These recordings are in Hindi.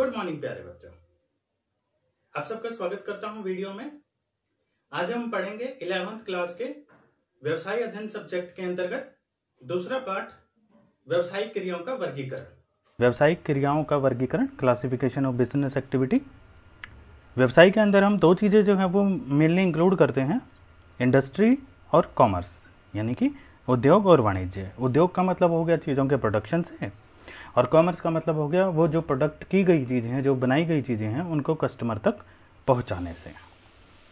गुड मॉर्निंग प्यारे बच्चों आप सबका स्वागत करता हूं वीडियो में आज हम पढ़ेंगे इलेवेंथ क्लास के व्यवसाय अध्ययन सब्जेक्ट के अंतर्गत दूसरा पार्ट व्यवसायिक क्रियाओं का वर्गीकरण व्यवसायिक क्रियाओं का वर्गीकरण क्लासिफिकेशन ऑफ बिजनेस एक्टिविटी व्यवसाय के अंदर हम दो चीज़ें जो है वो मेनली इंक्लूड करते हैं इंडस्ट्री और कॉमर्स यानी कि उद्योग और वाणिज्य उद्योग का मतलब हो गया चीज़ों के प्रोडक्शन से और कॉमर्स का मतलब हो गया वो जो प्रोडक्ट की गई चीज़ें हैं जो बनाई गई चीज़ें हैं उनको कस्टमर तक पहुंचाने से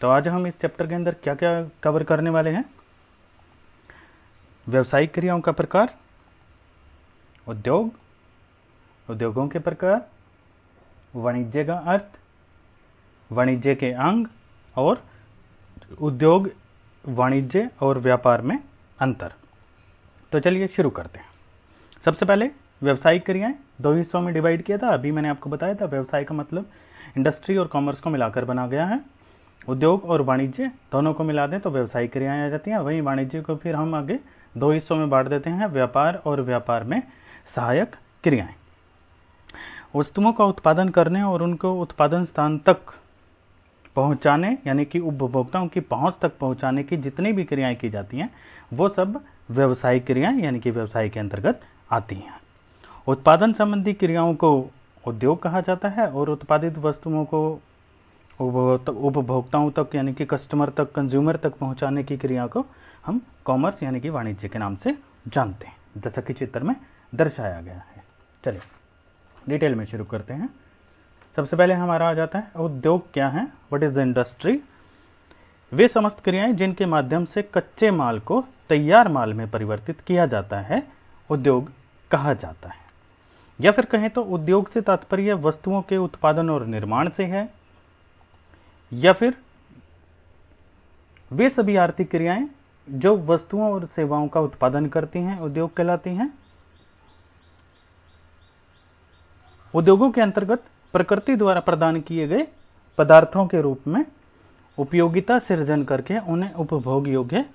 तो आज हम इस चैप्टर के अंदर क्या क्या कवर करने वाले हैं व्यावसायिक क्रियाओं का प्रकार उद्योग उद्योगों के प्रकार वाणिज्य का अर्थ वाणिज्य के अंग और उद्योग वाणिज्य और व्यापार में अंतर तो चलिए शुरू करते हैं सबसे पहले व्यवसायिक क्रियाएं दो हिस्सों में डिवाइड किया था अभी मैंने आपको बताया था व्यवसाय का मतलब इंडस्ट्री और कॉमर्स को मिलाकर बना गया है उद्योग और वाणिज्य दोनों को मिला दें तो व्यवसायिक क्रियाएं आ जाती हैं वहीं वाणिज्य को फिर हम आगे दो हिस्सों में बांट देते हैं व्यापार और व्यापार में सहायक क्रियाएं वस्तुओं का उत्पादन करने और उनको उत्पादन स्थान तक पहुंचाने यानी कि उपभोक्ताओं की पहुंच तक पहुंचाने की जितनी भी क्रियाएं की जाती हैं वो सब व्यवसायिक क्रियाएं यानी कि व्यवसाय के अंतर्गत आती हैं उत्पादन संबंधी क्रियाओं को उद्योग कहा जाता है और उत्पादित वस्तुओं को उपभोक्ताओं तक यानी कि कस्टमर तक कंज्यूमर तक पहुंचाने की क्रिया को हम कॉमर्स यानी कि वाणिज्य के नाम से जानते हैं जैसा कि चित्र में दर्शाया गया है चलिए डिटेल में शुरू करते हैं सबसे पहले हमारा आ जाता है उद्योग क्या है वट इज द इंडस्ट्री वे समस्त क्रियाएं जिनके माध्यम से कच्चे माल को तैयार माल में परिवर्तित किया जाता है उद्योग कहा जाता है या फिर कहें तो उद्योग से तात्पर्य वस्तुओं के उत्पादन और निर्माण से है या फिर वे सभी आर्थिक क्रियाएं जो वस्तुओं और सेवाओं का उत्पादन करती हैं उद्योग कहलाती हैं उद्योगों के अंतर्गत प्रकृति द्वारा प्रदान किए गए पदार्थों के रूप में उपयोगिता सृजन करके उन्हें उपभोग योग्य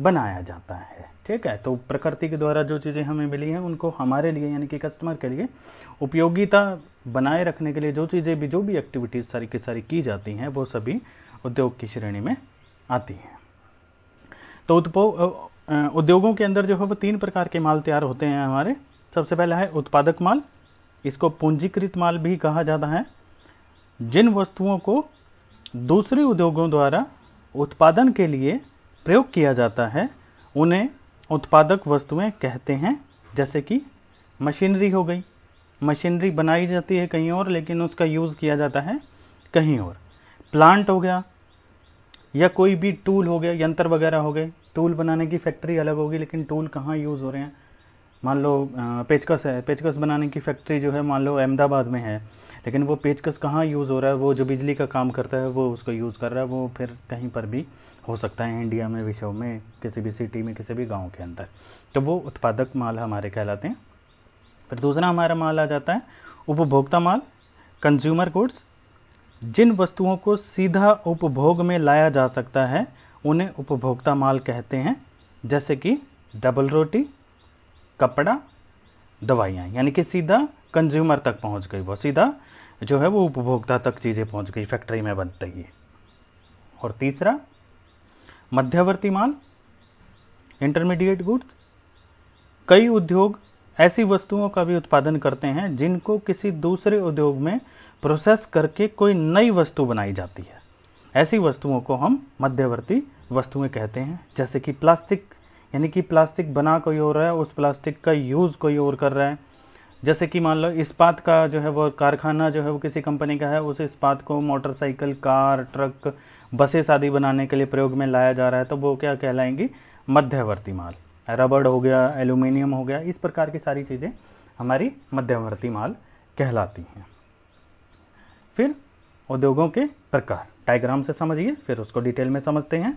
बनाया जाता है ठीक है तो प्रकृति के द्वारा जो चीज़ें हमें मिली हैं उनको हमारे लिए यानी कि कस्टमर के लिए उपयोगिता बनाए रखने के लिए जो चीज़ें भी जो भी एक्टिविटीज़ सारी की सारी की जाती हैं वो सभी उद्योग की श्रेणी में आती हैं तो उद्योगों के अंदर जो है वो तीन प्रकार के माल तैयार होते हैं हमारे सबसे पहला है उत्पादक माल इसको पूंजीकृत माल भी कहा जाता है जिन वस्तुओं को दूसरे उद्योगों द्वारा उत्पादन के लिए प्रयोग किया जाता है उन्हें उत्पादक वस्तुएं कहते हैं जैसे कि मशीनरी हो गई मशीनरी बनाई जाती है कहीं और लेकिन उसका यूज़ किया जाता है कहीं और प्लांट हो गया या कोई भी टूल हो गया यंत्र वगैरह हो गए टूल बनाने की फैक्ट्री अलग होगी लेकिन टूल कहाँ यूज़ हो रहे हैं मान लो पेचकस है पेचकस बनाने की फैक्ट्री जो है मान लो अहमदाबाद में है लेकिन वो पेचकस कहाँ यूज़ हो रहा है वो जो बिजली का काम करता है वो उसको यूज़ कर रहा है वो फिर कहीं पर भी हो सकता है इंडिया में विश्व में किसी भी सिटी में किसी भी गाँव के अंदर तो वो उत्पादक माल हमारे कहलाते हैं फिर दूसरा हमारा माल आ जाता है उपभोक्ता माल कंज्यूमर गुड्स जिन वस्तुओं को सीधा उपभोग में लाया जा सकता है उन्हें उपभोक्ता माल कहते हैं जैसे कि डबल रोटी कपड़ा दवाइयाँ यानी कि सीधा कंज्यूमर तक पहुंच गई वो सीधा जो है वो उपभोक्ता तक चीज़ें पहुंच गई फैक्ट्री में बनते ही और तीसरा मध्यवर्ती माल इंटरमीडिएट गुड्स कई उद्योग ऐसी वस्तुओं का भी उत्पादन करते हैं जिनको किसी दूसरे उद्योग में प्रोसेस करके कोई नई वस्तु बनाई जाती है ऐसी वस्तुओं को हम मध्यवर्ती वस्तुएं कहते हैं जैसे कि प्लास्टिक यानी कि प्लास्टिक बना कोई और है उस प्लास्टिक का यूज़ कोई और कर रहा है जैसे कि मान लो इस्पात का जो है वो कारखाना जो है वो किसी कंपनी का है उस इस्पात को मोटरसाइकिल कार ट्रक बसेस आदि बनाने के लिए प्रयोग में लाया जा रहा है तो वो क्या कहलाएंगी मध्यवर्ती माल रबड़ हो गया एल्यूमिनियम हो गया इस प्रकार की सारी चीज़ें हमारी मध्यवर्ती माल कहलाती हैं फिर उद्योगों के प्रकार डायग्राम से समझिए फिर उसको डिटेल में समझते हैं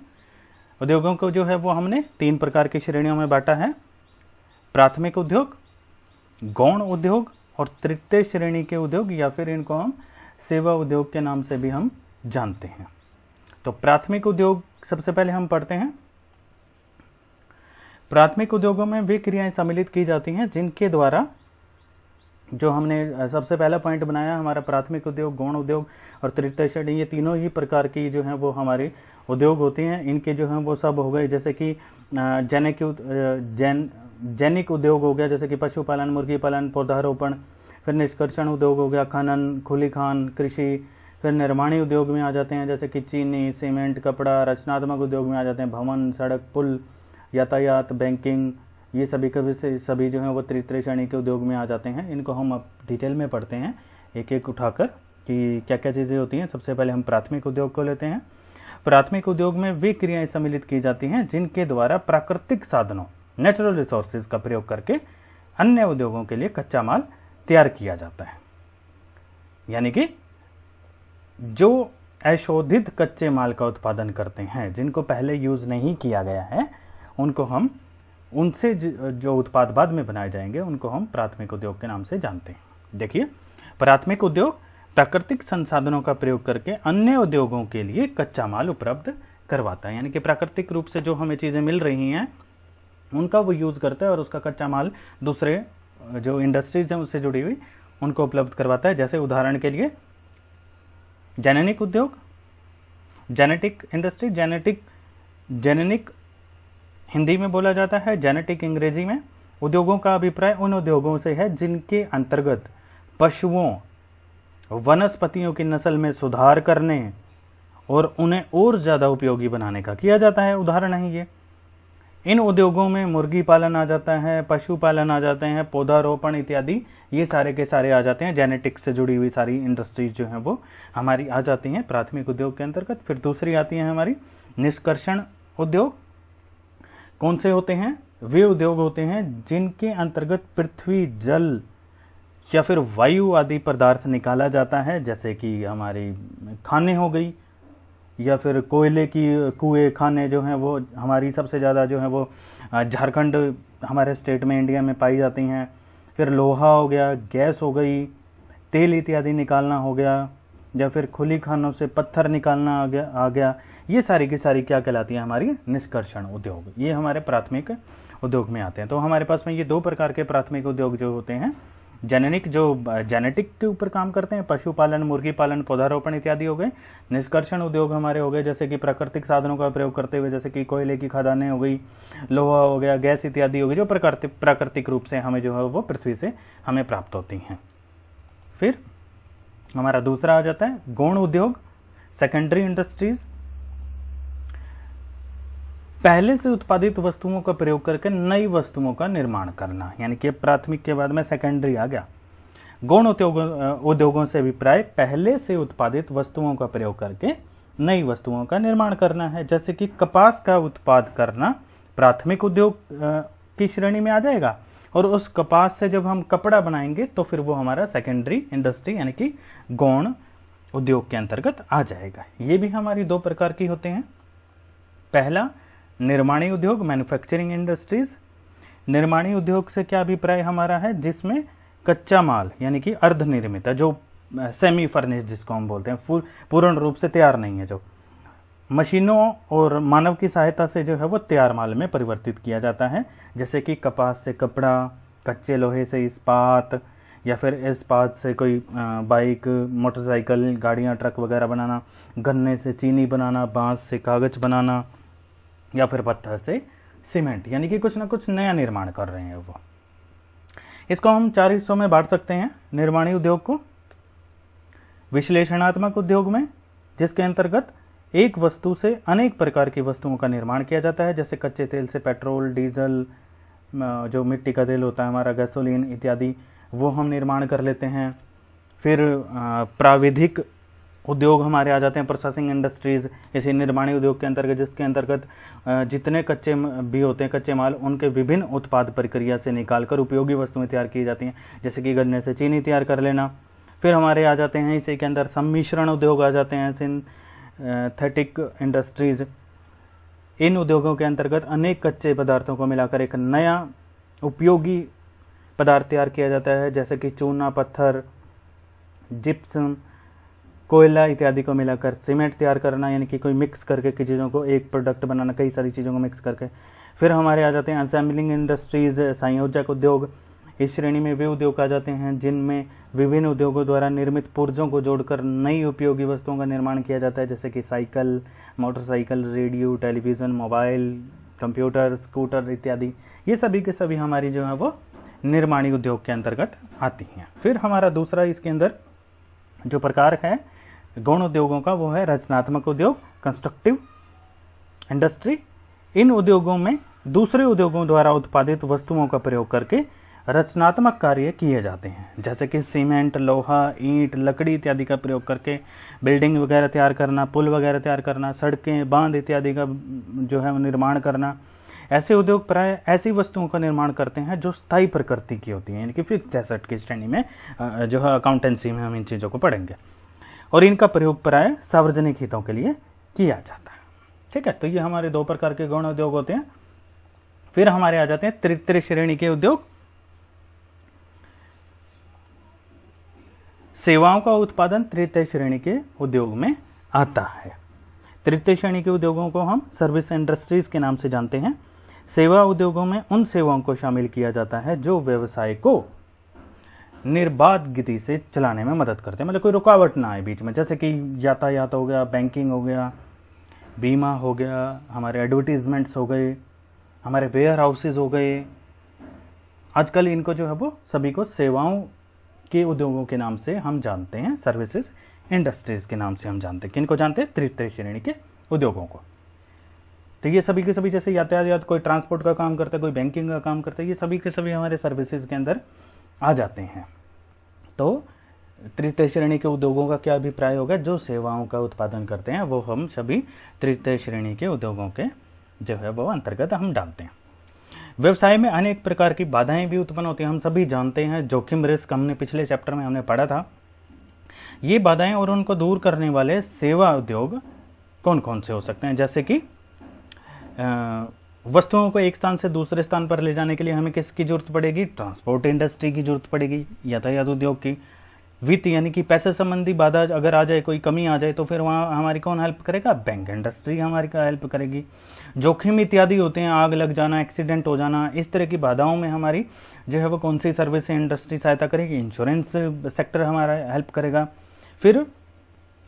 उद्योगों को जो है वो हमने तीन प्रकार की श्रेणियों में बांटा है प्राथमिक उद्योग गौण उद्योग और तृतीय श्रेणी के उद्योग या फिर इनको हम सेवा उद्योग के नाम से भी हम जानते हैं तो प्राथमिक उद्योग सबसे पहले हम पढ़ते हैं प्राथमिक उद्योगों में वे क्रियाएं सम्मिलित की जाती हैं जिनके द्वारा जो हमने सबसे पहला पॉइंट बनाया हमारा प्राथमिक उद्योग गौण उद्योग और तृतीय श्रेणी ये तीनों ही प्रकार की जो है वो हमारे उद्योग होते हैं इनके जो है वो सब हो गए जैसे कि जैनिक जैन जैनिक उद्योग हो गया जैसे कि पशुपालन मुर्गी पालन पौधारोपण फिर निष्कर्षण उद्योग हो गया खनन खुली खान कृषि फिर निर्माणी उद्योग में आ जाते हैं जैसे कि चीनी सीमेंट कपड़ा रचनात्मक उद्योग में आ जाते हैं भवन सड़क पुल यातायात बैंकिंग ये सभी कभी से सभी जो है वो त्रितृय श्रेणी के उद्योग में आ जाते हैं इनको हम अब डिटेल में पढ़ते हैं एक एक उठाकर कि क्या क्या चीज़ें होती हैं सबसे पहले हम प्राथमिक उद्योग को लेते हैं प्राथमिक उद्योग में वे क्रियाएं सम्मिलित की जाती हैं जिनके द्वारा प्राकृतिक साधनों नेचुरल रिसोर्सेज का प्रयोग करके अन्य उद्योगों के लिए कच्चा माल तैयार किया जाता है यानी कि जो अशोधित कच्चे माल का उत्पादन करते हैं जिनको पहले यूज नहीं किया गया है उनको हम उनसे जो उत्पाद बाद में बनाए जाएंगे उनको हम प्राथमिक उद्योग के नाम से जानते हैं देखिए प्राथमिक उद्योग प्राकृतिक संसाधनों का प्रयोग करके अन्य उद्योगों के लिए कच्चा माल उपलब्ध करवाता है यानी कि प्राकृतिक रूप से जो हमें चीज़ें मिल रही हैं उनका वो यूज़ करता है और उसका कच्चा माल दूसरे जो इंडस्ट्रीज हैं उससे जुड़ी हुई उनको उपलब्ध करवाता है जैसे उदाहरण के लिए जेनेनिक उद्योग जेनेटिक इंडस्ट्री जेनेटिक जेनेनिक हिंदी में बोला जाता है जेनेटिक अंग्रेजी में उद्योगों का अभिप्राय उन उद्योगों से है जिनके अंतर्गत पशुओं वनस्पतियों की नस्ल में सुधार करने और उन्हें और ज्यादा उपयोगी बनाने का किया जाता है उदाहरण है ये इन उद्योगों में मुर्गी पालन आ जाता है पशु पालन आ जाते हैं पौधारोपण इत्यादि ये सारे के सारे आ जाते हैं जेनेटिक्स से जुड़ी हुई सारी इंडस्ट्रीज जो हैं वो हमारी आ जाती हैं प्राथमिक उद्योग के अंतर्गत फिर दूसरी आती है हमारी निष्कर्षण उद्योग कौन से होते हैं वे उद्योग होते हैं जिनके अंतर्गत पृथ्वी जल या फिर वायु आदि पदार्थ निकाला जाता है जैसे कि हमारी खाने हो गई या फिर कोयले की कुएं खाने जो हैं वो हमारी सबसे ज़्यादा जो है वो झारखंड हमारे स्टेट में इंडिया में पाई जाती हैं फिर लोहा हो गया गैस हो गई तेल इत्यादि निकालना हो गया या फिर खुली खानों से पत्थर निकालना आ गया आ गया ये सारी की सारी क्या कहलाती है हमारी निष्कर्षण उद्योग ये हमारे प्राथमिक उद्योग में आते हैं तो हमारे पास में ये दो प्रकार के प्राथमिक उद्योग जो होते हैं जेनेटिक जो जेनेटिक के ऊपर काम करते हैं पशुपालन मुर्गी पालन पौधारोपण इत्यादि हो गए निष्कर्षण उद्योग हमारे हो गए जैसे कि प्राकृतिक साधनों का प्रयोग करते हुए जैसे कि कोयले की खदानें हो गई लोहा हो गया गैस इत्यादि हो गई जो प्राकृतिक प्राकृतिक रूप से हमें जो है वो पृथ्वी से हमें प्राप्त होती हैं फिर हमारा दूसरा आ जाता है गौण उद्योग सेकेंडरी इंडस्ट्रीज पहले से उत्पादित वस्तुओं का प्रयोग करके नई वस्तुओं का निर्माण करना यानी कि प्राथमिक के बाद में सेकेंडरी आ गया गौण उद्योग उद्योगों से अभिप्राय पहले से उत्पादित वस्तुओं का प्रयोग करके नई वस्तुओं का निर्माण करना है जैसे कि कपास का उत्पाद करना प्राथमिक उद्योग की श्रेणी में आ जाएगा और उस कपास से जब हम कपड़ा बनाएंगे तो फिर वो हमारा सेकेंडरी इंडस्ट्री यानी कि गौण उद्योग के अंतर्गत आ जाएगा ये भी हमारी दो प्रकार की होते हैं पहला निर्माणी उद्योग मैन्युफैक्चरिंग इंडस्ट्रीज निर्माणी उद्योग से क्या अभिप्राय हमारा है जिसमें कच्चा माल यानी कि अर्धनिर्मित जो सेमी फर्निश जिसको हम बोलते हैं पूर्ण रूप से तैयार नहीं है जो मशीनों और मानव की सहायता से जो है वो तैयार माल में परिवर्तित किया जाता है जैसे कि कपास से कपड़ा कच्चे लोहे से इस्पात या फिर इस्पात से कोई बाइक मोटरसाइकिल गाड़ियाँ ट्रक वगैरह बनाना गन्ने से चीनी बनाना बांस से कागज़ बनाना या फिर पत्थर से सीमेंट यानी कि कुछ ना कुछ नया निर्माण कर रहे हैं वो इसको हम चार हिस्सों में बांट सकते हैं निर्माणी उद्योग को विश्लेषणात्मक उद्योग में जिसके अंतर्गत एक वस्तु से अनेक प्रकार की वस्तुओं का निर्माण किया जाता है जैसे कच्चे तेल से पेट्रोल डीजल जो मिट्टी का तेल होता है हमारा गैसोलीन इत्यादि वो हम निर्माण कर लेते हैं फिर प्राविधिक उद्योग हमारे आ जाते हैं प्रोसेसिंग इंडस्ट्रीज़ इसी निर्माणी उद्योग के अंतर्गत जिसके अंतर्गत जितने कच्चे भी होते हैं कच्चे माल उनके विभिन्न उत्पाद प्रक्रिया से निकालकर उपयोगी वस्तुएं तैयार की जाती हैं जैसे कि गन्ने से चीनी तैयार कर लेना फिर हमारे आ जाते हैं इसी के अंदर सम्मिश्रण उद्योग आ जाते हैं थेटिक इंडस्ट्रीज इन उद्योगों के अंतर्गत अनेक कच्चे पदार्थों को मिलाकर एक नया उपयोगी पदार्थ तैयार किया जाता है जैसे कि चूना पत्थर जिप्सम कोयला इत्यादि को मिलाकर सीमेंट तैयार करना यानी कि कोई मिक्स करके की चीज़ों को एक प्रोडक्ट बनाना कई सारी चीज़ों को मिक्स करके फिर हमारे आ जाते हैं असेंबलिंग इंडस्ट्रीज संयोजक उद्योग इस श्रेणी में वे उद्योग आ जाते हैं जिनमें विभिन्न उद्योगों द्वारा निर्मित पुर्जों को जोड़कर नई उपयोगी वस्तुओं का निर्माण किया जाता है जैसे कि cycle motorcycle radio television mobile computer scooter इत्यादि ये सभी के सभी हमारी जो है वो निर्माणी उद्योग के अंतर्गत आती हैं फिर हमारा दूसरा इसके अंदर जो प्रकार है गौण उद्योगों का वो है रचनात्मक उद्योग कंस्ट्रक्टिव इंडस्ट्री इन उद्योगों में दूसरे उद्योगों द्वारा उत्पादित वस्तुओं का प्रयोग करके रचनात्मक कार्य किए जाते हैं जैसे कि सीमेंट लोहा ईंट लकड़ी इत्यादि का प्रयोग करके बिल्डिंग वगैरह तैयार करना पुल वगैरह तैयार करना सड़कें बांध इत्यादि का जो है निर्माण करना ऐसे उद्योग प्राय ऐसी वस्तुओं का निर्माण करते हैं जो स्थायी प्रकृति की होती है यानी कि फिक्स एसेट की श्रेणी में जो है अकाउंटेंसी में हम इन चीज़ों को पढ़ेंगे और इनका प्रयोग प्राय सार्वजनिक हितों के लिए किया जाता है ठीक है तो ये हमारे दो प्रकार के गौण उद्योग होते हैं फिर हमारे आ जाते हैं तृतीय श्रेणी के उद्योग सेवाओं का उत्पादन तृतीय श्रेणी के उद्योग में आता है तृतीय श्रेणी के उद्योगों को हम सर्विस इंडस्ट्रीज के नाम से जानते हैं सेवा उद्योगों में उन सेवाओं को शामिल किया जाता है जो व्यवसाय को निर्बाध गति से चलाने में मदद करते हैं मतलब कोई रुकावट ना आए बीच में जैसे कि यातायात हो गया बैंकिंग हो गया बीमा हो गया हमारे एडवर्टीजमेंट्स हो गए हमारे वेयर हाउसेज हो गए आजकल इनको जो है वो सभी को सेवाओं के उद्योगों के नाम से हम जानते हैं सर्विसेज इंडस्ट्रीज के नाम से हम जानते हैं किन को जानते हैं तृतीय श्रेणी के उद्योगों को तो ये सभी के सभी जैसे यातायात या कोई ट्रांसपोर्ट का काम करता है कोई बैंकिंग का काम करता है ये सभी के सभी हमारे सर्विसेज के अंदर आ जाते हैं तो तृतीय श्रेणी के उद्योगों का क्या अभिप्राय होगा जो सेवाओं का उत्पादन करते हैं वो हम सभी तृतीय श्रेणी के उद्योगों के जो है वो अंतर्गत हम डालते हैं व्यवसाय में अनेक प्रकार की बाधाएं भी उत्पन्न होती हैं हम सभी जानते हैं जोखिम रिस्क हमने पिछले चैप्टर में हमने पढ़ा था ये बाधाएं और उनको दूर करने वाले सेवा उद्योग कौन कौन से हो सकते हैं जैसे कि वस्तुओं को एक स्थान से दूसरे स्थान पर ले जाने के लिए हमें किसकी जरूरत पड़ेगी ट्रांसपोर्ट इंडस्ट्री की जरूरत पड़ेगी यातायात उद्योग की वित्त यानी कि पैसे संबंधी बाधा अगर आ जाए कोई कमी आ जाए तो फिर वहाँ हमारी कौन हेल्प करेगा बैंक इंडस्ट्री हमारी का हेल्प करेगी जोखिम इत्यादि होते हैं आग लग जाना एक्सीडेंट हो जाना इस तरह की बाधाओं में हमारी जो है वो कौन सी सर्विस इंडस्ट्री सहायता करेगी इंश्योरेंस सेक्टर हमारा हेल्प करेगा फिर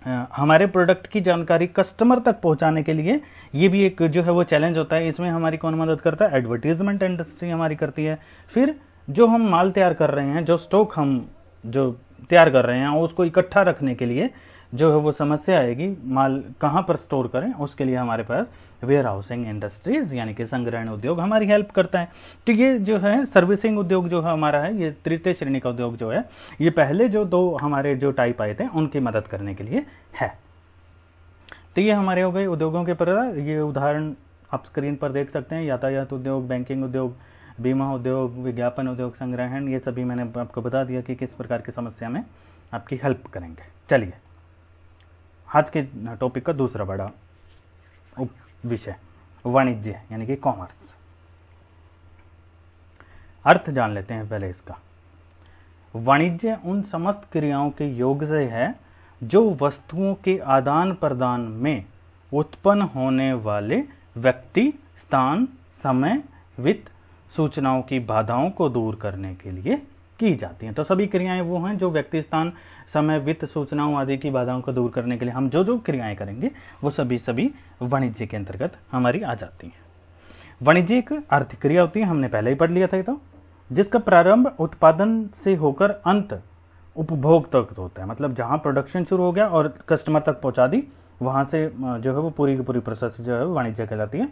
हमारे प्रोडक्ट की जानकारी कस्टमर तक पहुंचाने के लिए ये भी एक जो है वो चैलेंज होता है इसमें हमारी कौन मदद करता है एडवर्टीजमेंट इंडस्ट्री हमारी करती है फिर जो हम माल तैयार कर रहे हैं जो स्टॉक हम जो तैयार कर रहे हैं उसको इकट्ठा रखने के लिए जो है वो समस्या आएगी माल कहाँ पर स्टोर करें उसके लिए हमारे पास वेयर हाउसिंग इंडस्ट्रीज यानी कि संग्रहण उद्योग हमारी हेल्प करता है तो ये जो है सर्विसिंग उद्योग जो है हमारा है ये तृतीय श्रेणी का उद्योग जो है ये पहले जो दो हमारे जो टाइप आए थे उनकी मदद करने के लिए है तो ये हमारे हो गए उद्योगों के प्रकार ये उदाहरण आप स्क्रीन पर देख सकते हैं यातायात उद्योग बैंकिंग उद्योग बीमा उद्योग विज्ञापन उद्योग संग्रहण ये सभी मैंने आपको बता दिया कि किस प्रकार की समस्या में आपकी हेल्प करेंगे चलिए आज के टॉपिक का दूसरा बड़ा उप विषय वाणिज्य यानी कि कॉमर्स अर्थ जान लेते हैं पहले इसका वाणिज्य उन समस्त क्रियाओं के योग से है जो वस्तुओं के आदान प्रदान में उत्पन्न होने वाले व्यक्ति स्थान समय वित्त सूचनाओं की बाधाओं को दूर करने के लिए की जाती हैं तो सभी क्रियाएं वो हैं जो व्यक्ति स्थान समय वित्त सूचनाओं आदि की बाधाओं को दूर करने के लिए हम जो जो क्रियाएं करेंगे वो सभी सभी वाणिज्य के अंतर्गत हमारी आ जाती हैं वाणिज्यिक अर्थ क्रिया होती है हमने पहले ही पढ़ लिया था ये तो जिसका प्रारंभ उत्पादन से होकर अंत उपभोग तक होता है मतलब जहां प्रोडक्शन शुरू हो गया और कस्टमर तक पहुंचा दी वहां से जो है वो पूरी की पूरी प्रोसेस जो है वाणिज्य कहलाती है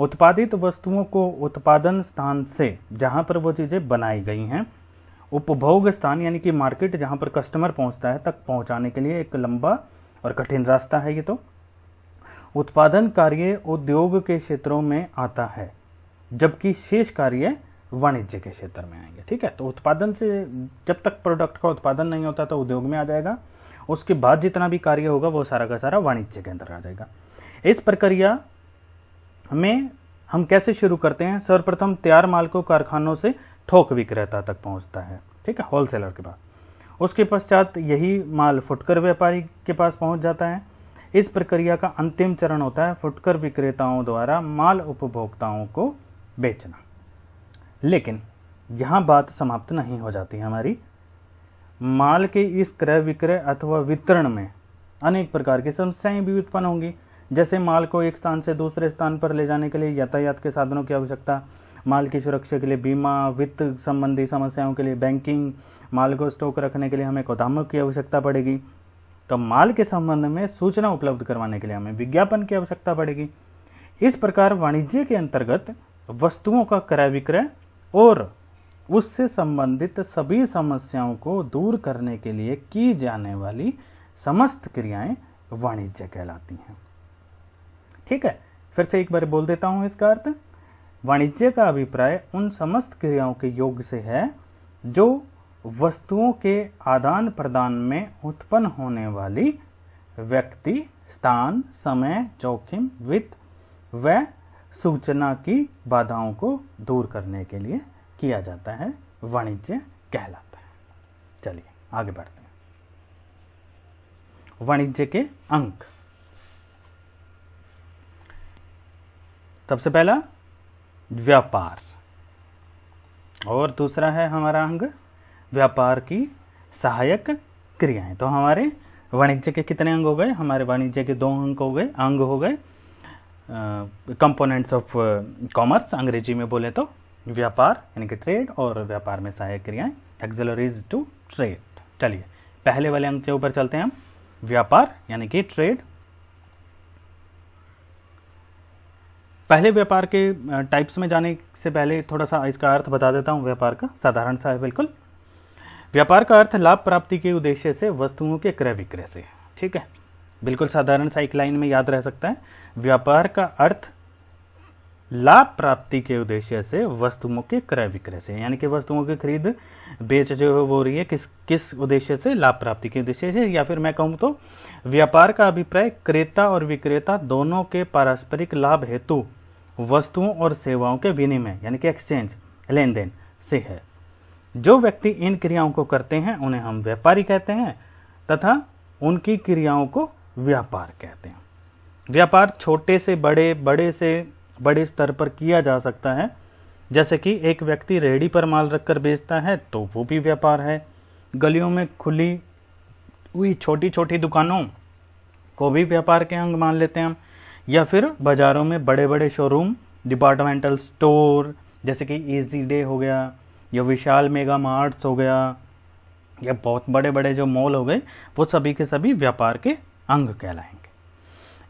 उत्पादित वस्तुओं को उत्पादन स्थान से जहां पर वो चीज़ें बनाई गई हैं उपभोग स्थान यानी कि मार्केट जहां पर कस्टमर पहुंचता है तक पहुंचाने के लिए एक लंबा और कठिन रास्ता है ये तो उत्पादन कार्य उद्योग के क्षेत्रों में आता है जबकि शेष कार्य वाणिज्य के क्षेत्र में आएंगे ठीक है तो उत्पादन से जब तक प्रोडक्ट का उत्पादन नहीं होता तो उद्योग में आ जाएगा उसके बाद जितना भी कार्य होगा वो सारा का सारा वाणिज्य के अंदर आ जाएगा इस प्रक्रिया में हम कैसे शुरू करते हैं सर्वप्रथम तैयार माल को कारखानों से थोक विक्रेता तक पहुंचता है ठीक है होलसेलर के पास उसके पश्चात यही माल फुटकर व्यापारी के पास पहुंच जाता है इस प्रक्रिया का अंतिम चरण होता है फुटकर विक्रेताओं द्वारा माल उपभोक्ताओं को बेचना लेकिन यहाँ बात समाप्त नहीं हो जाती हमारी माल के इस क्रय विक्रय अथवा वितरण में अनेक प्रकार की समस्याएं भी उत्पन्न होंगी जैसे माल को एक स्थान से दूसरे स्थान पर ले जाने के लिए यातायात के साधनों की आवश्यकता माल की सुरक्षा के लिए बीमा वित्त संबंधी समस्याओं के लिए बैंकिंग माल को स्टॉक रखने के लिए हमें गोदामों की आवश्यकता पड़ेगी तो माल के संबंध में सूचना उपलब्ध करवाने के लिए हमें विज्ञापन की आवश्यकता पड़ेगी इस प्रकार वाणिज्य के अंतर्गत वस्तुओं का क्रय विक्रय और उससे संबंधित सभी समस्याओं को दूर करने के लिए की जाने वाली समस्त क्रियाएं वाणिज्य कहलाती हैं ठीक है फिर से एक बार बोल देता हूं इसका अर्थ वाणिज्य का अभिप्राय उन समस्त क्रियाओं के योग से है जो वस्तुओं के आदान प्रदान में उत्पन्न होने वाली व्यक्ति स्थान समय जोखिम वित्त व सूचना की बाधाओं को दूर करने के लिए किया जाता है वाणिज्य कहलाता है चलिए आगे बढ़ते हैं वाणिज्य के अंक सबसे पहला व्यापार और दूसरा है हमारा अंग व्यापार की सहायक क्रियाएं तो हमारे वाणिज्य के कितने अंग हो गए हमारे वाणिज्य के दो अंग हो गए अंग हो गए कंपोनेंट्स ऑफ कॉमर्स अंग्रेजी में बोले तो व्यापार यानी कि ट्रेड और व्यापार में सहायक क्रियाएं एक्जलरीज टू ट्रेड चलिए पहले वाले अंक के ऊपर चलते हैं हम व्यापार यानी कि ट्रेड पहले व्यापार के टाइप्स में जाने से पहले थोड़ा सा इसका अर्थ बता देता हूँ व्यापार का साधारण सा है बिल्कुल व्यापार का अर्थ लाभ प्राप्ति के उद्देश्य से वस्तुओं के क्रय विक्रय से ठीक है बिल्कुल साधारण सा एक लाइन में याद रह सकता है व्यापार का अर्थ लाभ प्राप्ति के उद्देश्य से वस्तुओं के क्रय विक्रय से यानी कि वस्तुओं की खरीद बेच जो वो रही है किस किस उद्देश्य से लाभ प्राप्ति के उद्देश्य से या फिर मैं कहूँ तो व्यापार का अभिप्राय क्रेता और विक्रेता दोनों के पारस्परिक लाभ हेतु वस्तुओं और सेवाओं के विनिमय यानी कि एक्सचेंज लेन देन से है जो व्यक्ति इन क्रियाओं को करते हैं उन्हें हम व्यापारी कहते हैं तथा उनकी क्रियाओं को व्यापार कहते हैं व्यापार छोटे से बड़े बड़े से बड़े स्तर पर किया जा सकता है जैसे कि एक व्यक्ति रेहड़ी पर माल रखकर बेचता है तो वो भी व्यापार है गलियों में खुली हुई छोटी छोटी दुकानों को भी व्यापार के अंग मान लेते हैं हम या फिर बाज़ारों में बड़े बड़े शोरूम डिपार्टमेंटल स्टोर जैसे कि ईजी डे हो गया या विशाल मेगा मार्ट्स हो गया या बहुत बड़े बड़े जो मॉल हो गए वो सभी के सभी व्यापार के अंग कहलाएंगे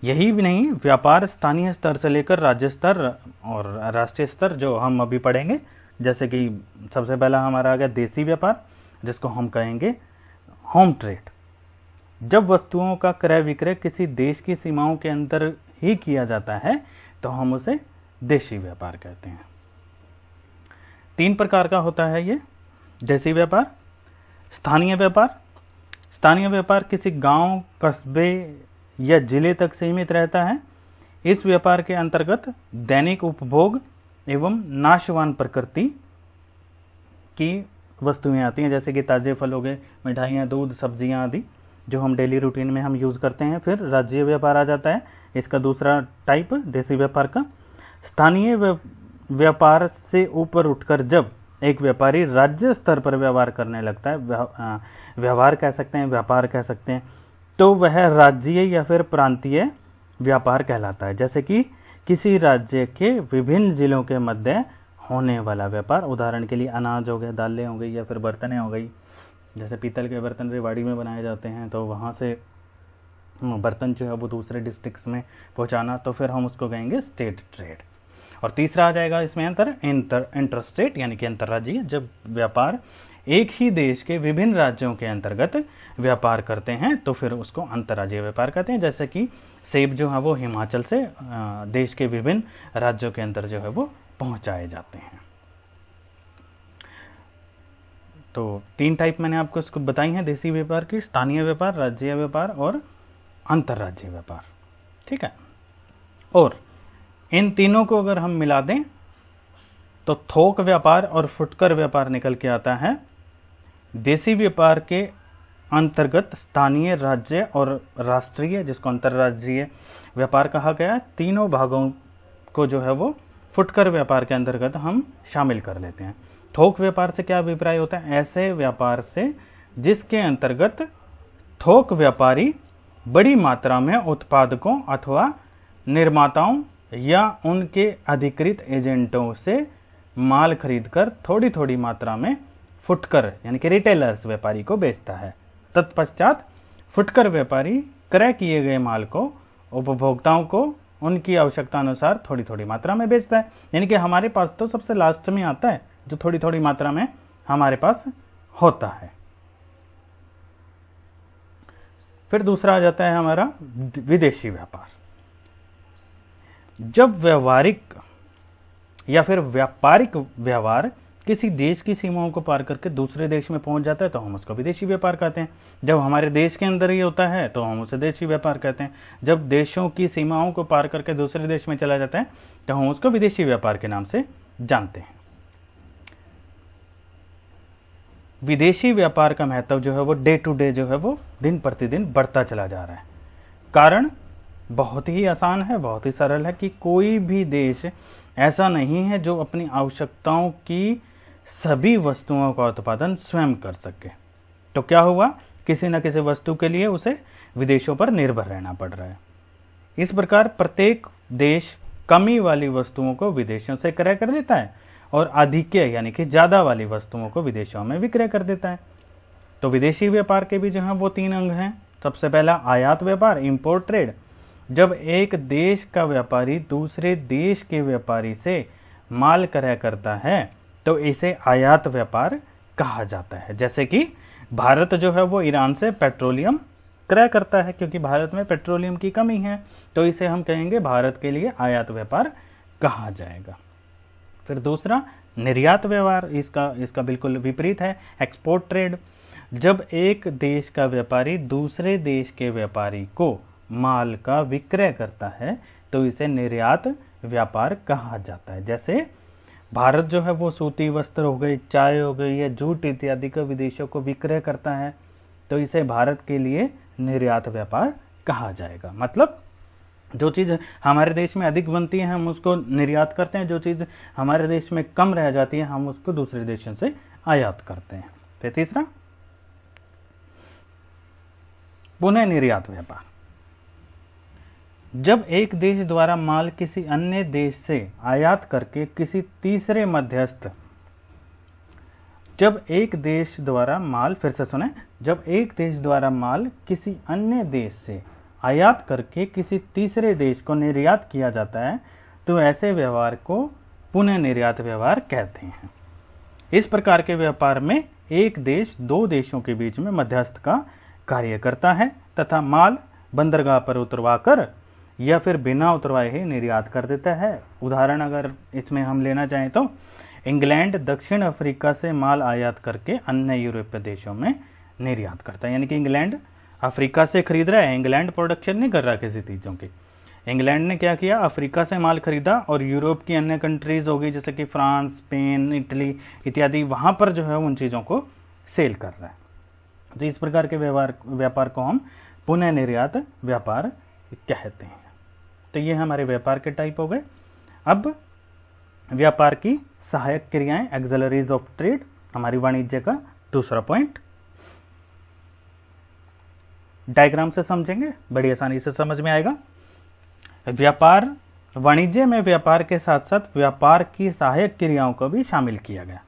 यही भी नहीं व्यापार स्थानीय स्तर से लेकर राज्य स्तर और राष्ट्रीय स्तर जो हम अभी पढ़ेंगे जैसे कि सबसे पहला हमारा आ गया देसी व्यापार जिसको हम कहेंगे होम ट्रेड जब वस्तुओं का क्रय विक्रय किसी देश की सीमाओं के अंदर ही किया जाता है तो हम उसे देशी व्यापार कहते हैं तीन प्रकार का होता है ये देसी व्यापार स्थानीय व्यापार स्थानीय व्यापार किसी गांव कस्बे या जिले तक सीमित रहता है इस व्यापार के अंतर्गत दैनिक उपभोग एवं नाशवान प्रकृति की वस्तुएं आती हैं जैसे कि ताज़े फल हो गए मिठाइयाँ दूध सब्जियाँ आदि जो हम डेली रूटीन में हम यूज़ करते हैं फिर राज्य व्यापार आ जाता है इसका दूसरा टाइप देसी व्यापार का स्थानीय व्यापार से ऊपर उठकर जब एक व्यापारी राज्य स्तर पर व्यवहार करने लगता है व्यवहार कह सकते हैं व्यापार कह सकते हैं तो वह राज्य या फिर प्रांतीय व्यापार कहलाता है जैसे कि किसी राज्य के विभिन्न जिलों के मध्य होने वाला व्यापार उदाहरण के लिए अनाज हो गया दालें हो गई या फिर बर्तने हो गई जैसे पीतल के बर्तन रेवाड़ी में बनाए जाते हैं तो वहाँ से बर्तन जो है वो दूसरे डिस्ट्रिक्ट्स में पहुँचाना तो फिर हम उसको कहेंगे स्टेट ट्रेड और तीसरा आ जाएगा इसमें अंतर इंटर इंटर स्टेट यानी कि अंतर्राज्यीय जब व्यापार एक ही देश के विभिन्न राज्यों के अंतर्गत व्यापार करते हैं तो फिर उसको अंतर्राज्यीय व्यापार कहते हैं जैसे कि सेब जो है वो हिमाचल से देश के विभिन्न राज्यों के अंदर जो है वो पहुंचाए जाते हैं तो तीन टाइप मैंने आपको इसको बताई हैं देसी व्यापार की स्थानीय व्यापार राज्य व्यापार और अंतर्राज्यीय व्यापार ठीक है और इन तीनों को अगर हम मिला दें तो थोक व्यापार और फुटकर व्यापार निकल के आता है देसी व्यापार के अंतर्गत स्थानीय राज्य और राष्ट्रीय जिसको अंतर्राज्यीय व्यापार कहा गया तीनों भागों को जो है वो फुटकर व्यापार के अंतर्गत हम शामिल कर लेते हैं थोक व्यापार से क्या अभिप्राय होता है ऐसे व्यापार से जिसके अंतर्गत थोक व्यापारी बड़ी मात्रा में उत्पादकों अथवा निर्माताओं या उनके अधिकृत एजेंटों से माल खरीदकर थोड़ी थोड़ी मात्रा में फुटकर यानी कि रिटेलर्स व्यापारी को बेचता है तत्पश्चात फुटकर व्यापारी क्रय किए गए माल को उपभोक्ताओं को उनकी आवश्यकता अनुसार थोड़ी थोड़ी मात्रा में बेचता है यानी कि हमारे पास तो सबसे लास्ट में आता है जो थोड़ी थोड़ी मात्रा में हमारे पास होता है फिर दूसरा आ जाता है हमारा विदेशी व्यापार जब व्यवहारिक या फिर व्यापारिक व्यवहार किसी देश की सीमाओं को पार करके दूसरे देश में पहुंच जाता है तो हम उसको विदेशी व्यापार कहते हैं जब हमारे देश के अंदर ही होता है तो हम उसे देशी व्यापार कहते हैं जब देशों की सीमाओं को पार करके दूसरे देश में चला जाता है तो हम उसको विदेशी व्यापार के नाम से जानते हैं विदेशी व्यापार का महत्व जो है वो डे टू डे जो है वो दिन प्रतिदिन बढ़ता चला जा रहा है कारण बहुत ही आसान है बहुत ही सरल है कि कोई भी देश ऐसा नहीं है जो अपनी आवश्यकताओं की सभी वस्तुओं का उत्पादन स्वयं कर सके तो क्या हुआ किसी न किसी वस्तु के लिए उसे विदेशों पर निर्भर रहना पड़ रहा है इस प्रकार प्रत्येक देश कमी वाली वस्तुओं को विदेशों से क्रय कर देता है और अधिक्य यानी कि ज्यादा वाली वस्तुओं को विदेशों में विक्रय कर देता है तो विदेशी व्यापार के भी जो है वो तीन अंग हैं सबसे पहला आयात व्यापार इम्पोर्ट ट्रेड जब एक देश का व्यापारी दूसरे देश के व्यापारी से माल क्रय करता है तो इसे आयात व्यापार कहा जाता है जैसे कि भारत जो है वो ईरान से पेट्रोलियम क्रय करता है क्योंकि भारत में पेट्रोलियम की कमी है तो इसे हम कहेंगे भारत के लिए आयात व्यापार कहा जाएगा फिर दूसरा निर्यात व्यवहार इसका इसका बिल्कुल विपरीत है एक्सपोर्ट ट्रेड जब एक देश का व्यापारी दूसरे देश के व्यापारी को माल का विक्रय करता है तो इसे निर्यात व्यापार कहा जाता है जैसे भारत जो है वो सूती वस्त्र हो गई चाय हो गई या जूट इत्यादि का विदेशों को विक्रय करता है तो इसे भारत के लिए निर्यात व्यापार कहा जाएगा मतलब जो चीज़ हमारे देश में अधिक बनती है हम उसको निर्यात करते हैं जो चीज़ हमारे देश में कम रह जाती है हम उसको दूसरे देशों से आयात करते हैं फिर तीसरा पुनः निर्यात व्यापार जब एक देश द्वारा माल किसी अन्य देश से आयात करके किसी तीसरे मध्यस्थ जब एक देश द्वारा माल फिर से सुने जब एक देश द्वारा माल किसी अन्य देश से आयात करके किसी तीसरे देश को निर्यात किया जाता है तो ऐसे व्यवहार को पुनः निर्यात व्यवहार कहते हैं इस प्रकार के व्यापार में एक देश दो देशों के बीच में मध्यस्थ का कार्य करता है तथा माल बंदरगाह पर उतरवाकर या फिर बिना उतरवाए ही निर्यात कर देता है उदाहरण अगर इसमें हम लेना चाहें तो इंग्लैंड दक्षिण अफ्रीका से माल आयात करके अन्य यूरोपीय देशों में निर्यात करता है यानी कि इंग्लैंड अफ्रीका से खरीद रहा है इंग्लैंड प्रोडक्शन नहीं कर रहा किसी चीज़ों की इंग्लैंड ने क्या किया अफ्रीका से माल खरीदा और यूरोप की अन्य कंट्रीज हो गई जैसे कि फ्रांस स्पेन इटली इत्यादि वहाँ पर जो है उन चीज़ों को सेल कर रहा है तो इस प्रकार के व्यवहार व्यापार को हम पुनः निर्यात व्यापार कहते हैं तो ये हमारे व्यापार के टाइप हो गए अब व्यापार की सहायक क्रियाएं एक्सलरीज ऑफ ट्रेड हमारी वाणिज्य का दूसरा पॉइंट डायग्राम से समझेंगे बड़ी आसानी से समझ में आएगा व्यापार वाणिज्य में व्यापार के साथ साथ व्यापार की सहायक क्रियाओं को भी शामिल किया गया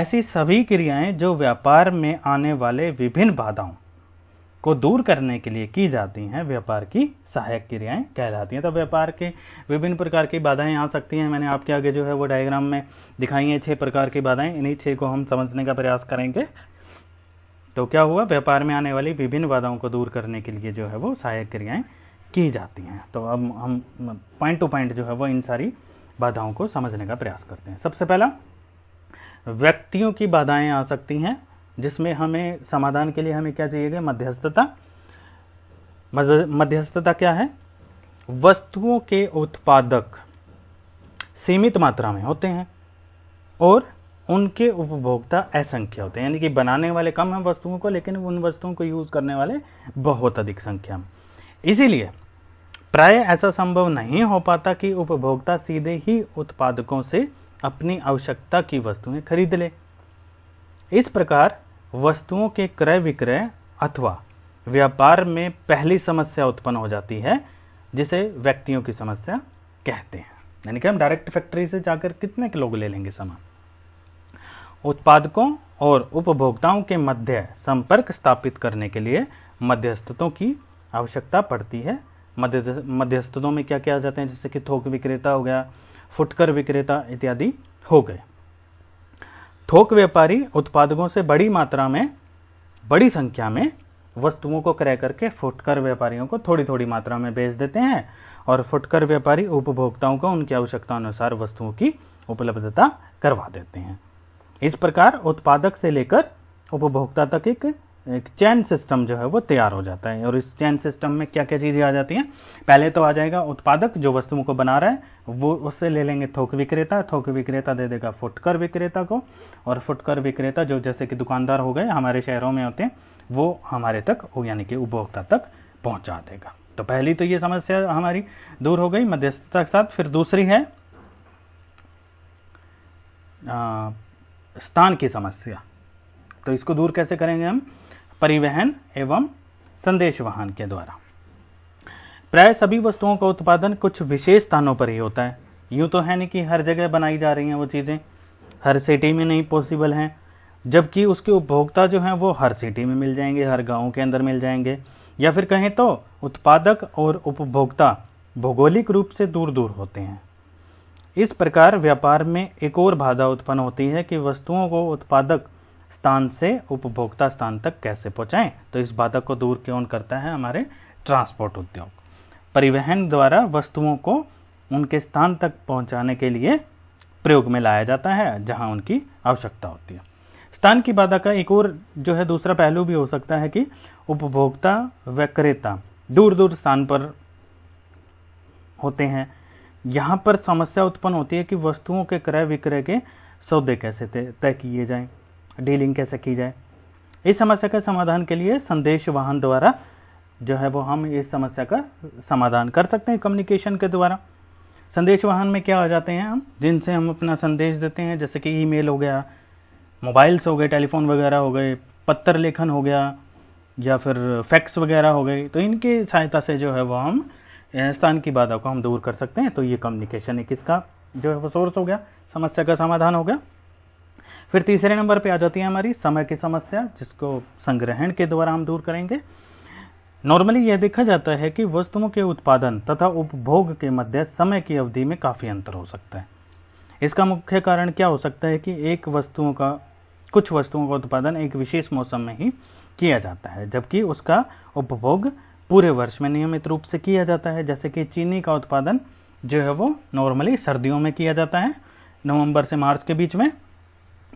ऐसी सभी क्रियाएं जो व्यापार में आने वाले विभिन्न बाधाओं को दूर करने के लिए की जाती हैं व्यापार की सहायक क्रियाएं कहलाती हैं तो व्यापार के विभिन्न प्रकार की बाधाएं आ सकती हैं मैंने आपके आगे जो है वो डायग्राम में दिखाई हैं छह प्रकार की बाधाएं इन्हीं छह को हम समझने का प्रयास करेंगे तो क्या हुआ व्यापार में आने वाली विभिन्न बाधाओं को दूर करने के लिए जो है वो सहायक क्रियाएँ की जाती हैं तो अब हम पॉइंट टू पॉइंट जो है वो इन सारी बाधाओं को समझने का प्रयास करते हैं सबसे पहला व्यक्तियों की बाधाएं आ सकती हैं जिसमें हमें समाधान के लिए हमें क्या चाहिए मध्यस्थता मध्यस्थता क्या है वस्तुओं के उत्पादक सीमित मात्रा में होते हैं और उनके उपभोक्ता असंख्य होते हैं यानी कि बनाने वाले कम हैं वस्तुओं को लेकिन उन वस्तुओं को यूज़ करने वाले बहुत अधिक संख्या में इसीलिए प्राय ऐसा संभव नहीं हो पाता कि उपभोक्ता सीधे ही उत्पादकों से अपनी आवश्यकता की वस्तुएं खरीद ले इस प्रकार वस्तुओं के क्रय विक्रय अथवा व्यापार में पहली समस्या उत्पन्न हो जाती है जिसे व्यक्तियों की समस्या कहते हैं यानी कि हम डायरेक्ट फैक्ट्री से जाकर कितने के लोग ले लेंगे सामान उत्पादकों और उपभोक्ताओं के मध्य संपर्क स्थापित करने के लिए मध्यस्थतों की आवश्यकता पड़ती है मध्य मध्यस्थतों में क्या क्या आ जाते हैं जैसे कि थोक विक्रेता हो गया फुटकर विक्रेता इत्यादि हो गए थोक व्यापारी उत्पादकों से बड़ी मात्रा में बड़ी संख्या में वस्तुओं को क्रय करके फुटकर व्यापारियों को थोड़ी थोड़ी मात्रा में बेच देते हैं और फुटकर व्यापारी उपभोक्ताओं को उनकी आवश्यकता अनुसार वस्तुओं की उपलब्धता करवा देते हैं इस प्रकार उत्पादक से लेकर उपभोक्ता तक एक एक चैन सिस्टम जो है वो तैयार हो जाता है और इस चैन सिस्टम में क्या क्या चीज़ें आ जाती हैं पहले तो आ जाएगा उत्पादक जो वस्तुओं को बना रहा है वो उससे ले लेंगे थोक विक्रेता थोक विक्रेता दे देगा फुटकर विक्रेता को और फुटकर विक्रेता जो जैसे कि दुकानदार हो गए हमारे शहरों में होते हैं वो हमारे तक यानी कि उपभोक्ता तक पहुँचा देगा तो पहली तो ये समस्या हमारी दूर हो गई मध्यस्थता के साथ फिर दूसरी है स्थान की समस्या तो इसको दूर कैसे करेंगे हम परिवहन एवं संदेश वाहन के द्वारा प्राय सभी वस्तुओं का उत्पादन कुछ विशेष स्थानों पर ही होता है यूं तो है नहीं कि हर जगह बनाई जा रही हैं वो चीज़ें हर सिटी में नहीं पॉसिबल हैं जबकि उसके उपभोक्ता जो हैं वो हर सिटी में मिल जाएंगे हर गाँव के अंदर मिल जाएंगे या फिर कहें तो उत्पादक और उपभोक्ता भौगोलिक रूप से दूर दूर होते हैं इस प्रकार व्यापार में एक और बाधा उत्पन्न होती है कि वस्तुओं को उत्पादक स्थान से उपभोक्ता स्थान तक कैसे पहुंचाएं तो इस बाधा को दूर कौन करता है हमारे ट्रांसपोर्ट उद्योग परिवहन द्वारा वस्तुओं को उनके स्थान तक पहुंचाने के लिए प्रयोग में लाया जाता है जहां उनकी आवश्यकता होती है स्थान की बाधा का एक और जो है दूसरा पहलू भी हो सकता है कि उपभोक्ता व क्रेता दूर दूर स्थान पर होते हैं यहाँ पर समस्या उत्पन्न होती है कि वस्तुओं के क्रय विक्रय के सौदे कैसे तय किए जाएं डीलिंग कैसे की जाए इस समस्या के समाधान के लिए संदेश वाहन द्वारा जो है वो हम इस समस्या का समाधान कर सकते हैं कम्युनिकेशन के द्वारा संदेश वाहन में क्या आ जाते हैं हम जिनसे हम अपना संदेश देते हैं जैसे कि ईमेल हो गया मोबाइल्स हो गए टेलीफोन वगैरह हो गए पत्र लेखन हो गया या फिर फैक्स वगैरह हो गए तो इनकी सहायता से जो है वो हम स्थान की बाधा को हम दूर कर सकते हैं तो ये कम्युनिकेशन एक इसका जो है वो सोर्स हो गया समस्या का समाधान हो गया फिर तीसरे नंबर पे आ जाती है हमारी समय की समस्या जिसको संग्रहण के द्वारा हम दूर करेंगे नॉर्मली यह देखा जाता है कि वस्तुओं के उत्पादन तथा उपभोग के मध्य समय की अवधि में काफ़ी अंतर हो सकता है इसका मुख्य कारण क्या हो सकता है कि एक वस्तुओं का कुछ वस्तुओं का उत्पादन एक विशेष मौसम में ही किया जाता है जबकि उसका उपभोग पूरे वर्ष में नियमित रूप से किया जाता है जैसे कि चीनी का उत्पादन जो है वो नॉर्मली सर्दियों में किया जाता है नवंबर से मार्च के बीच में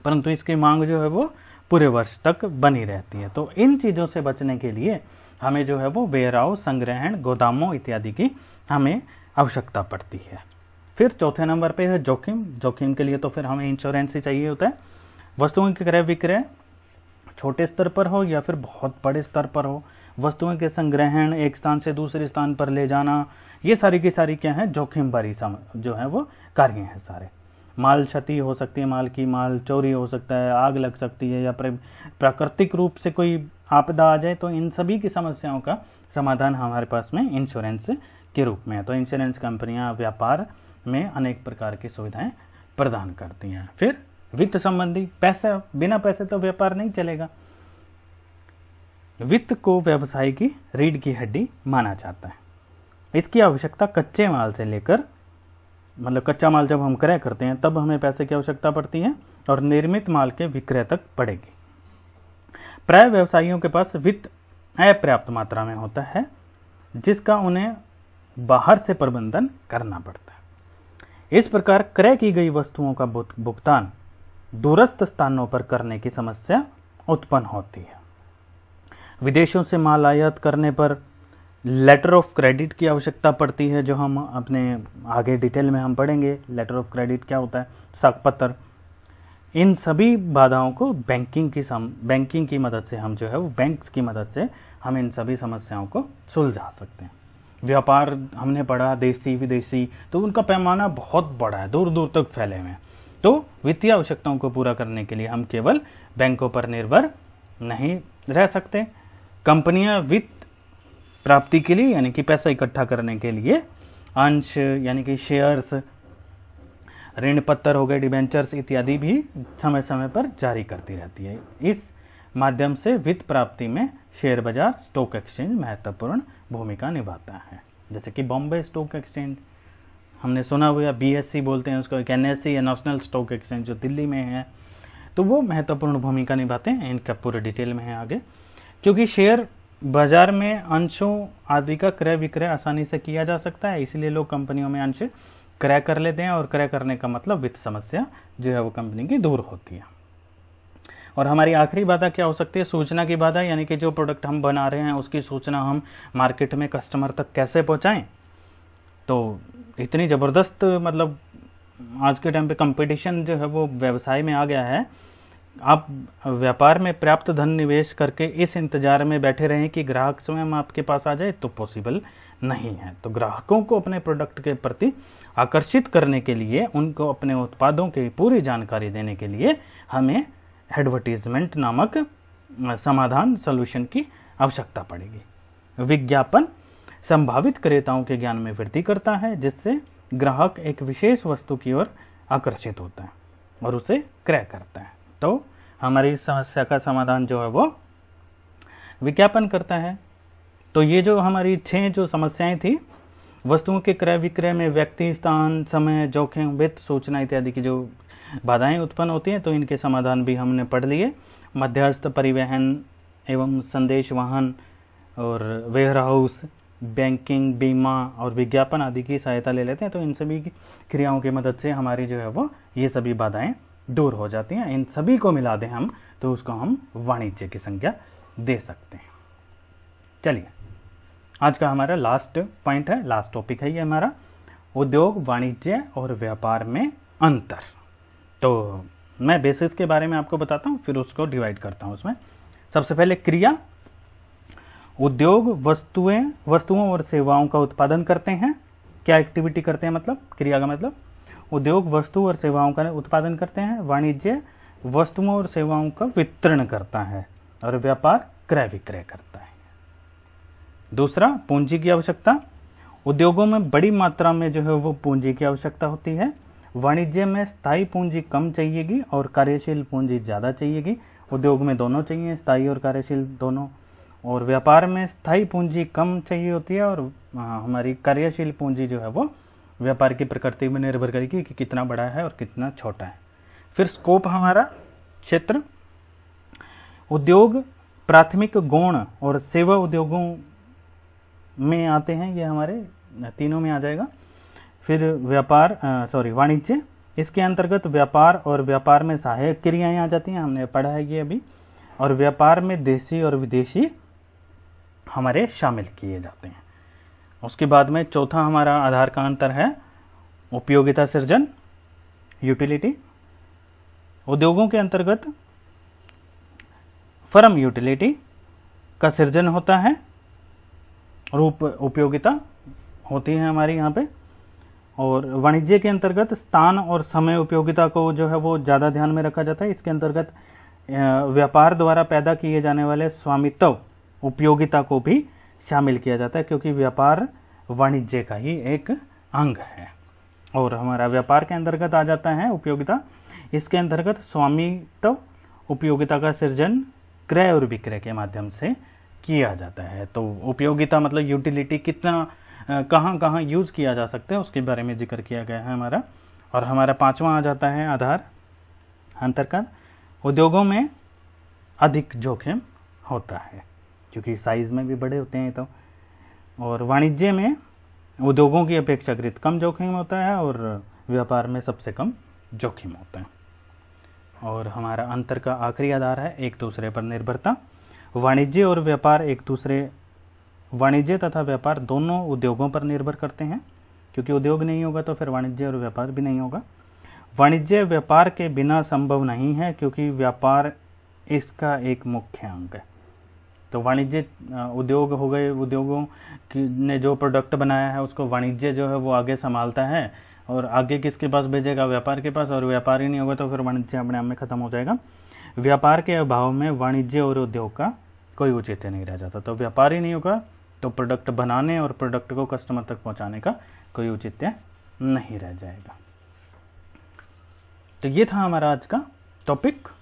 परंतु इसकी मांग जो है वो पूरे वर्ष तक बनी रहती है तो इन चीज़ों से बचने के लिए हमें जो है वो वेयर संग्रहण गोदामों इत्यादि की हमें आवश्यकता पड़ती है फिर चौथे नंबर पे है जोखिम जोखिम के लिए तो फिर हमें इंश्योरेंस ही चाहिए होता है वस्तुओं के क्रय विक्रय छोटे स्तर पर हो या फिर बहुत बड़े स्तर पर हो वस्तुओं के संग्रहण एक स्थान से दूसरे स्थान पर ले जाना ये सारी की सारी क्या है जोखिम भरी जो है वो कार्य हैं सारे माल क्षति हो सकती है माल की माल चोरी हो सकता है आग लग सकती है या प्राकृतिक रूप से कोई आपदा आ जाए तो इन सभी की समस्याओं का समाधान हमारे पास में इंश्योरेंस के रूप में है तो इंश्योरेंस कंपनियां व्यापार में अनेक प्रकार की सुविधाएं प्रदान करती हैं फिर वित्त संबंधी पैसा बिना पैसे तो व्यापार नहीं चलेगा वित्त को व्यवसाय की रीढ़ की हड्डी माना जाता है इसकी आवश्यकता कच्चे माल से लेकर मतलब कच्चा माल जब हम क्रय करते हैं तब हमें पैसे की आवश्यकता पड़ती है और निर्मित माल के विक्रय तक पड़ेगी प्राय व्यवसायियों के पास वित्त अपर्याप्त मात्रा में होता है जिसका उन्हें बाहर से प्रबंधन करना पड़ता है इस प्रकार क्रय की गई वस्तुओं का भुगतान दूरस्थ स्थानों पर करने की समस्या उत्पन्न होती है विदेशों से माल आयात करने पर लेटर ऑफ क्रेडिट की आवश्यकता पड़ती है जो हम अपने आगे डिटेल में हम पढ़ेंगे लेटर ऑफ क्रेडिट क्या होता है साख पत्र इन सभी बाधाओं को बैंकिंग की सम बैंकिंग की मदद से हम जो है वो बैंक्स की मदद से हम इन सभी समस्याओं को सुलझा सकते हैं व्यापार हमने पढ़ा देशी विदेशी तो उनका पैमाना बहुत बड़ा है दूर दूर तक फैले हुए हैं तो वित्तीय आवश्यकताओं को पूरा करने के लिए हम केवल बैंकों पर निर्भर नहीं रह सकते कंपनियां वित्त प्राप्ति के लिए यानी कि पैसा इकट्ठा करने के लिए अंश यानी कि शेयर्स ऋण पत्र हो गए डिबेंचर्स इत्यादि भी समय समय पर जारी करती रहती है इस माध्यम से वित्त प्राप्ति में शेयर बाजार स्टॉक एक्सचेंज महत्वपूर्ण भूमिका निभाता है जैसे कि बॉम्बे स्टॉक एक्सचेंज हमने सुना हुआ सी e बोलते हैं उसको एक एन या नेशनल स्टॉक एक्सचेंज जो दिल्ली में है तो वो महत्वपूर्ण भूमिका निभाते हैं इनका पूरे डिटेल में है आगे क्योंकि शेयर बाजार में अंशों आदि का क्रय विक्रय आसानी से किया जा सकता है इसलिए लोग कंपनियों में अंश क्रय कर लेते हैं और क्रय करने का मतलब वित्त समस्या जो है वो कंपनी की दूर होती है और हमारी आखिरी बाधा क्या हो सकती है सूचना की बाधा यानी कि जो प्रोडक्ट हम बना रहे हैं उसकी सूचना हम मार्केट में कस्टमर तक कैसे पहुंचाएं तो इतनी ज़बरदस्त मतलब आज के टाइम पे कंपटीशन जो है वो व्यवसाय में आ गया है आप व्यापार में पर्याप्त धन निवेश करके इस इंतजार में बैठे रहें कि ग्राहक स्वयं आपके पास आ जाए तो पॉसिबल नहीं है तो ग्राहकों को अपने प्रोडक्ट के प्रति आकर्षित करने के लिए उनको अपने उत्पादों की पूरी जानकारी देने के लिए हमें एडवर्टीजमेंट नामक समाधान सोल्यूशन की आवश्यकता पड़ेगी विज्ञापन संभावित क्रेताओं के ज्ञान में वृद्धि करता है जिससे ग्राहक एक विशेष वस्तु की ओर आकर्षित होता है और उसे क्रय करता है तो हमारी समस्या का समाधान जो है वो विज्ञापन करता है तो ये जो हमारी छह जो समस्याएं थी वस्तुओं के क्रय विक्रय में व्यक्ति स्थान समय जोखिम वित्त सूचना इत्यादि की जो बाधाएं उत्पन्न होती हैं तो इनके समाधान भी हमने पढ़ लिए मध्यस्थ परिवहन एवं संदेश वाहन और वेयर हाउस बैंकिंग बीमा और विज्ञापन आदि की सहायता ले लेते हैं तो इन सभी क्रियाओं की मदद से हमारी जो है वो ये सभी बाधाएं दूर हो जाती हैं इन सभी को मिला दें हम तो उसको हम वाणिज्य की संज्ञा दे सकते हैं चलिए आज का हमारा लास्ट पॉइंट है लास्ट टॉपिक है ये हमारा उद्योग वाणिज्य और व्यापार में अंतर तो मैं बेसिस के बारे में आपको बताता हूँ फिर उसको डिवाइड करता हूँ उसमें सबसे पहले क्रिया उद्योग वस्तुएं वस्तुओं और सेवाओं का उत्पादन करते हैं क्या एक्टिविटी करते हैं मतलब क्रिया का मतलब उद्योग वस्तु और सेवाओं का उत्पादन करते हैं वाणिज्य वस्तुओं और सेवाओं का वितरण करता है और व्यापार क्रय विक्रय करता है दूसरा पूंजी की आवश्यकता उद्योगों में बड़ी मात्रा में जो है वो पूंजी की आवश्यकता होती है वाणिज्य में स्थायी पूंजी कम चाहिएगी और कार्यशील पूंजी ज़्यादा चाहिएगी उद्योग में दोनों चाहिए स्थायी और कार्यशील दोनों और व्यापार में स्थायी पूंजी कम चाहिए होती है और हाँ, हमारी कार्यशील पूंजी जो है वो व्यापार की प्रकृति में निर्भर करेगी कि कितना बड़ा है और कितना छोटा है फिर स्कोप हमारा क्षेत्र उद्योग प्राथमिक गौण और सेवा उद्योगों में आते हैं ये हमारे तीनों में आ जाएगा फिर व्यापार सॉरी वाणिज्य इसके अंतर्गत व्यापार और व्यापार में सहायक क्रियाएं आ जाती हैं हमने पढ़ा है ये अभी और व्यापार में देशी और विदेशी हमारे शामिल किए जाते हैं उसके बाद में चौथा हमारा आधार का अंतर है उपयोगिता सृजन यूटिलिटी उद्योगों के अंतर्गत फर्म यूटिलिटी का सृजन होता है रूप उपयोगिता होती है हमारी यहाँ पे और वाणिज्य के अंतर्गत स्थान और समय उपयोगिता को जो है वो ज़्यादा ध्यान में रखा जाता है इसके अंतर्गत व्यापार द्वारा पैदा किए जाने वाले स्वामित्व उपयोगिता को भी शामिल किया जाता है क्योंकि व्यापार वाणिज्य का ही एक अंग है और हमारा व्यापार के अंतर्गत आ जाता है उपयोगिता इसके अंतर्गत स्वामित्व तो उपयोगिता का सृजन क्रय और विक्रय के माध्यम से किया जाता है तो उपयोगिता मतलब यूटिलिटी कितना कहाँ कहाँ यूज किया जा सकता है उसके बारे में जिक्र किया गया है हमारा और हमारा पांचवा आ जाता है आधार अंतर्गत उद्योगों में अधिक जोखिम होता है क्योंकि साइज में भी बड़े होते हैं तो और वाणिज्य में उद्योगों की अपेक्षाकृत कम जोखिम होता है और व्यापार में सबसे कम जोखिम होता है और हमारा अंतर का आखिरी आधार है एक दूसरे पर निर्भरता वाणिज्य और व्यापार एक दूसरे वाणिज्य तथा व्यापार दोनों उद्योगों पर निर्भर करते हैं क्योंकि उद्योग नहीं होगा तो फिर वाणिज्य और व्यापार भी नहीं होगा वाणिज्य व्यापार के बिना संभव नहीं है क्योंकि व्यापार इसका एक मुख्य अंग है तो वाणिज्य उद्योग हो गए उद्योगों ने जो प्रोडक्ट बनाया है उसको वाणिज्य जो है वो आगे संभालता है और आगे किसके पास भेजेगा व्यापार के पास और व्यापार ही नहीं होगा तो फिर वाणिज्य अपने आप में ख़त्म हो जाएगा व्यापार के अभाव में वाणिज्य और उद्योग का कोई औचित्य नहीं रह जाता तो व्यापार ही नहीं होगा तो प्रोडक्ट बनाने और प्रोडक्ट को कस्टमर तक पहुंचाने का कोई औचित्य नहीं रह जाएगा तो ये था हमारा आज का टॉपिक